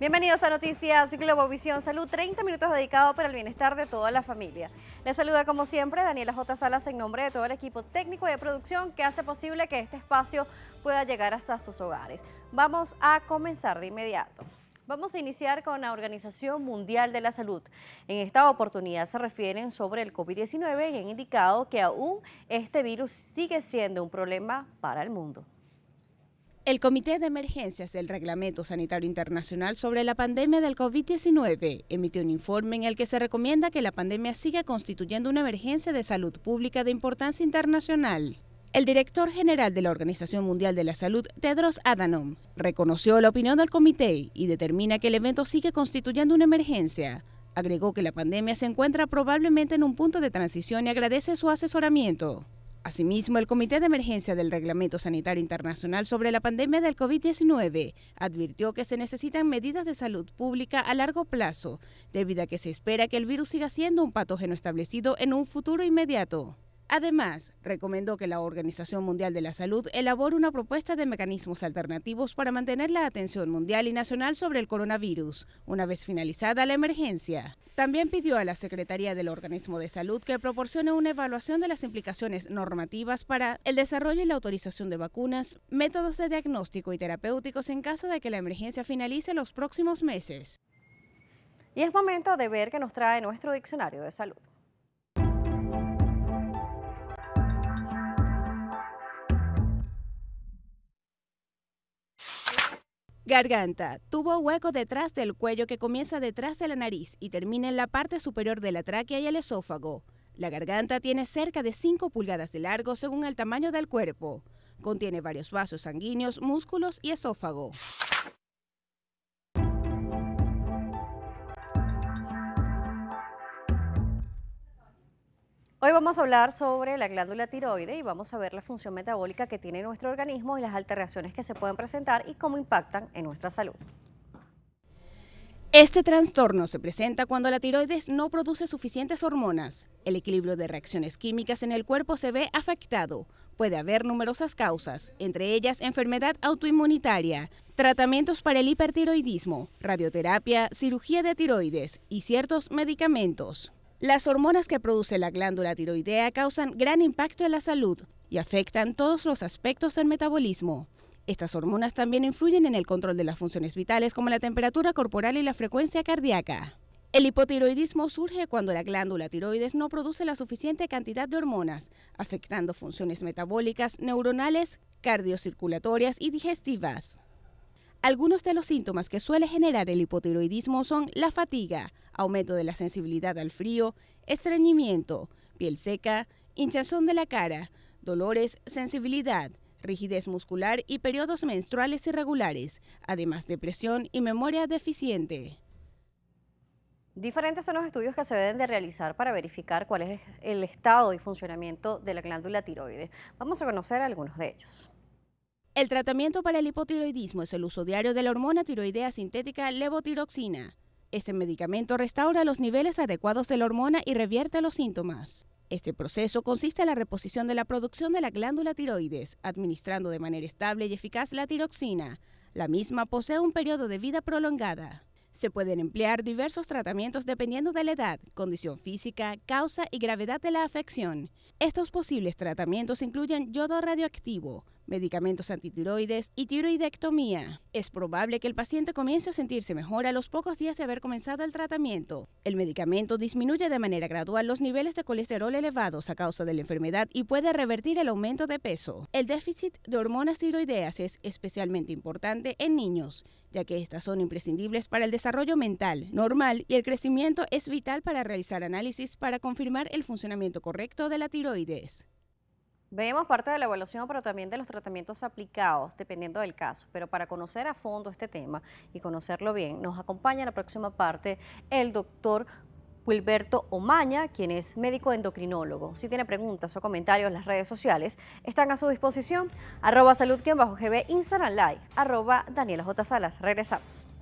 Bienvenidos a Noticias Globovisión Salud, 30 minutos dedicados para el bienestar de toda la familia. Les saluda como siempre Daniela J. Salas en nombre de todo el equipo técnico y de producción que hace posible que este espacio pueda llegar hasta sus hogares. Vamos a comenzar de inmediato. Vamos a iniciar con la Organización Mundial de la Salud. En esta oportunidad se refieren sobre el COVID-19 y han indicado que aún este virus sigue siendo un problema para el mundo. El Comité de Emergencias del Reglamento Sanitario Internacional sobre la pandemia del COVID-19 emitió un informe en el que se recomienda que la pandemia siga constituyendo una emergencia de salud pública de importancia internacional. El director general de la Organización Mundial de la Salud, Tedros Adhanom, reconoció la opinión del comité y determina que el evento sigue constituyendo una emergencia. Agregó que la pandemia se encuentra probablemente en un punto de transición y agradece su asesoramiento. Asimismo, el Comité de Emergencia del Reglamento Sanitario Internacional sobre la pandemia del COVID-19 advirtió que se necesitan medidas de salud pública a largo plazo, debido a que se espera que el virus siga siendo un patógeno establecido en un futuro inmediato. Además, recomendó que la Organización Mundial de la Salud elabore una propuesta de mecanismos alternativos para mantener la atención mundial y nacional sobre el coronavirus, una vez finalizada la emergencia. También pidió a la Secretaría del Organismo de Salud que proporcione una evaluación de las implicaciones normativas para el desarrollo y la autorización de vacunas, métodos de diagnóstico y terapéuticos en caso de que la emergencia finalice los próximos meses. Y es momento de ver qué nos trae nuestro diccionario de salud. Garganta. Tubo hueco detrás del cuello que comienza detrás de la nariz y termina en la parte superior de la tráquea y el esófago. La garganta tiene cerca de 5 pulgadas de largo según el tamaño del cuerpo. Contiene varios vasos sanguíneos, músculos y esófago. Hoy vamos a hablar sobre la glándula tiroide y vamos a ver la función metabólica que tiene nuestro organismo y las alteraciones que se pueden presentar y cómo impactan en nuestra salud. Este trastorno se presenta cuando la tiroides no produce suficientes hormonas. El equilibrio de reacciones químicas en el cuerpo se ve afectado. Puede haber numerosas causas, entre ellas enfermedad autoinmunitaria, tratamientos para el hipertiroidismo, radioterapia, cirugía de tiroides y ciertos medicamentos. Las hormonas que produce la glándula tiroidea causan gran impacto en la salud y afectan todos los aspectos del metabolismo. Estas hormonas también influyen en el control de las funciones vitales como la temperatura corporal y la frecuencia cardíaca. El hipotiroidismo surge cuando la glándula tiroides no produce la suficiente cantidad de hormonas, afectando funciones metabólicas, neuronales, cardiocirculatorias y digestivas. Algunos de los síntomas que suele generar el hipotiroidismo son la fatiga, aumento de la sensibilidad al frío, estreñimiento, piel seca, hinchazón de la cara, dolores, sensibilidad, rigidez muscular y periodos menstruales irregulares, además depresión y memoria deficiente. Diferentes son los estudios que se deben de realizar para verificar cuál es el estado y funcionamiento de la glándula tiroide. Vamos a conocer algunos de ellos. El tratamiento para el hipotiroidismo es el uso diario de la hormona tiroidea sintética levotiroxina. Este medicamento restaura los niveles adecuados de la hormona y revierte los síntomas. Este proceso consiste en la reposición de la producción de la glándula tiroides, administrando de manera estable y eficaz la tiroxina. La misma posee un periodo de vida prolongada. Se pueden emplear diversos tratamientos dependiendo de la edad, condición física, causa y gravedad de la afección. Estos posibles tratamientos incluyen yodo radioactivo, medicamentos antitiroides y tiroidectomía. Es probable que el paciente comience a sentirse mejor a los pocos días de haber comenzado el tratamiento. El medicamento disminuye de manera gradual los niveles de colesterol elevados a causa de la enfermedad y puede revertir el aumento de peso. El déficit de hormonas tiroideas es especialmente importante en niños, ya que estas son imprescindibles para el desarrollo mental normal y el crecimiento es vital para realizar análisis para confirmar el funcionamiento correcto de la tiroides. Vemos parte de la evaluación, pero también de los tratamientos aplicados, dependiendo del caso. Pero para conocer a fondo este tema y conocerlo bien, nos acompaña en la próxima parte el doctor Wilberto Omaña, quien es médico endocrinólogo. Si tiene preguntas o comentarios, en las redes sociales están a su disposición. Arroba salud-gb, Instagram Live, arroba Daniela J. Salas. Regresamos.